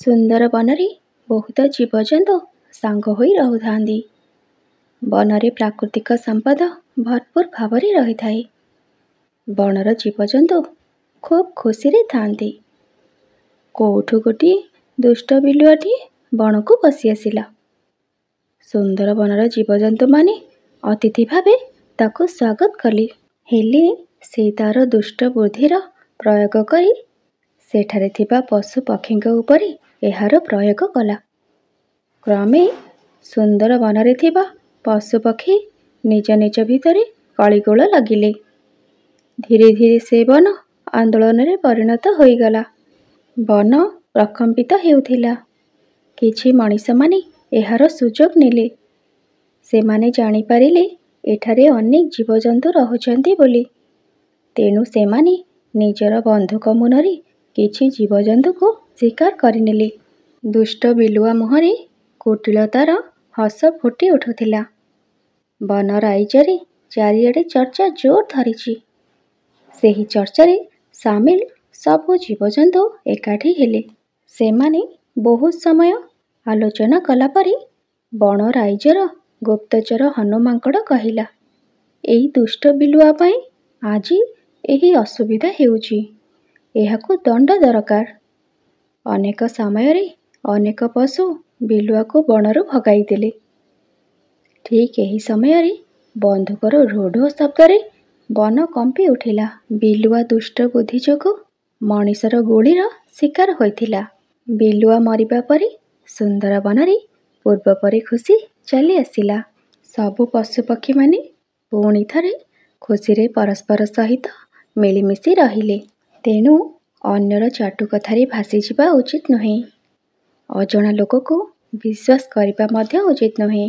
सुन्दरवन र बहुत जीवजन्तु साङ रुथा वनरे प्राकृतिक सम्पद भरपुर भावी रहिथाए वन र जीवजन्तु खुब खुसी थाहा को बिलटि वनको बसिआसला सुन्दरवन र जीवजन्तु मतिथिभे ताको स्वागत कले हेल् तार दुष्ट बुद्धिर प्रयोग गरि पशुपक्षीको उप ଏହାର ପ୍ରୟୋଗ କଲା କ୍ରମେ ସୁନ୍ଦର ବନରେ ଥିବା ପଶୁପକ୍ଷୀ ନିଜ ନିଜ ଭିତରେ କଳିଗୋଳ ଲାଗିଲେ ଧୀରେ ଧୀରେ ସେ ବନ ଆନ୍ଦୋଳନରେ ପରିଣତ ହୋଇଗଲା ବନ ପ୍ରକମ୍ପିତ ହେଉଥିଲା କିଛି ମଣିଷମାନେ ଏହାର ସୁଯୋଗ ନେଲେ ସେମାନେ ଜାଣିପାରିଲେ ଏଠାରେ ଅନେକ ଜୀବଜନ୍ତୁ ରହୁଛନ୍ତି ବୋଲି ତେଣୁ ସେମାନେ ନିଜର ବନ୍ଧୁକ ମୁନରେ କିଛି ଜୀବଜନ୍ତୁକୁ ସ୍ୱୀକାର କରିନେଲି ଦୁଷ୍ଟ ବିଲୁଆ ମୁହଁରେ କୁଟିଳତାର ହସ ଫୁଟି ଉଠୁଥିଲା ବନ ରାଇଜରେ ଚାରିଆଡ଼େ ଚର୍ଚ୍ଚା ଜୋର ଧରିଛି ସେହି ଚର୍ଚ୍ଚାରେ ସାମିଲ ସବୁ ଜୀବଜନ୍ତୁ ଏକାଠି ହେଲେ ସେମାନେ ବହୁ ସମୟ ଆଲୋଚନା କଲାପରେ ବଣ ରାଇଜର ଗୁପ୍ତଚର ହନୁମାଙ୍କଡ଼ କହିଲା ଏହି ଦୁଷ୍ଟ ବିଲୁଆ ପାଇଁ ଆଜି ଏହି ଅସୁବିଧା ହେଉଛି ଏହାକୁ ଦଣ୍ଡ ଦରକାର ଅନେକ ସମୟରେ ଅନେକ ପଶୁ ବିଲୁଆକୁ ବଣରୁ ଭଗାଇଦେଲେ। ଠିକ୍ ଏହି ସମୟରେ ବନ୍ଧୁକର ରୋଢ ଶବ୍ଦରେ ବନ କମ୍ପି ଉଠିଲା। ବିଲୁଆ ଦୁଷ୍ଟ ବୁଦ୍ଧି ଯୋଗୁଁ ମଣିଷର ଗୁଳିର ଶିକାର ହୋଇଥିଲା। ବିଲୁଆ ମରିବା ପରେ ସୁନ୍ଦର ବନରେ ପରି ଖୁସି ଚାଲି ଆସିଲା ସବୁ ପଶୁପକ୍ଷୀମାନେ ପୁଣି ଥରେ ଖୁସିରେ ପରସ୍ପର ସହିତ ମିଳିମିଶି ରହିଲେ। ତେଣୁ अन्य चाटुकथी भासिजिबा उचित नुहे अजा लोकु विश्वास गरेको उचित नुहेँ